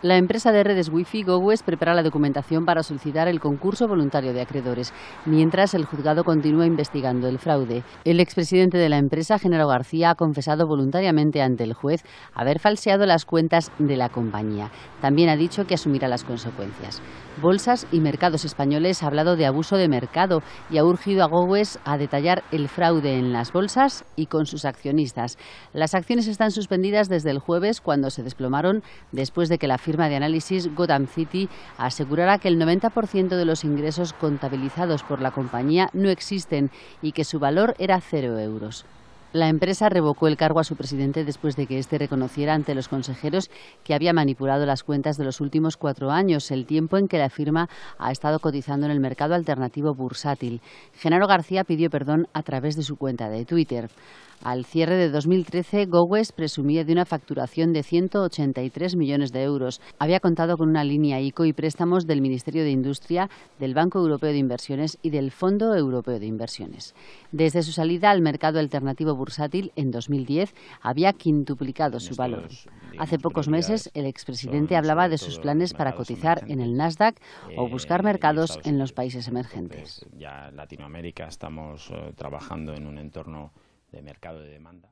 La empresa de redes Wi-Fi GoWest prepara la documentación para solicitar el concurso voluntario de acreedores, mientras el juzgado continúa investigando el fraude. El expresidente de la empresa, Genaro García, ha confesado voluntariamente ante el juez haber falseado las cuentas de la compañía. También ha dicho que asumirá las consecuencias. Bolsas y mercados españoles ha hablado de abuso de mercado y ha urgido a GoWest a detallar el fraude en las bolsas y con sus accionistas. Las acciones están suspendidas desde el jueves cuando se desplomaron después de que la firma de análisis Gotham City asegurará que el 90% de los ingresos contabilizados por la compañía no existen y que su valor era cero euros. La empresa revocó el cargo a su presidente después de que éste reconociera ante los consejeros que había manipulado las cuentas de los últimos cuatro años, el tiempo en que la firma ha estado cotizando en el mercado alternativo bursátil. Genaro García pidió perdón a través de su cuenta de Twitter. Al cierre de 2013, GoWest presumía de una facturación de 183 millones de euros. Había contado con una línea ICO y préstamos del Ministerio de Industria, del Banco Europeo de Inversiones y del Fondo Europeo de Inversiones. Desde su salida al mercado alternativo en 2010 había quintuplicado su valor. Hace pocos meses, el expresidente hablaba de sus planes para cotizar en el Nasdaq o buscar mercados en los países pues emergentes. Ya Latinoamérica estamos eh, trabajando en un entorno de mercado de demanda.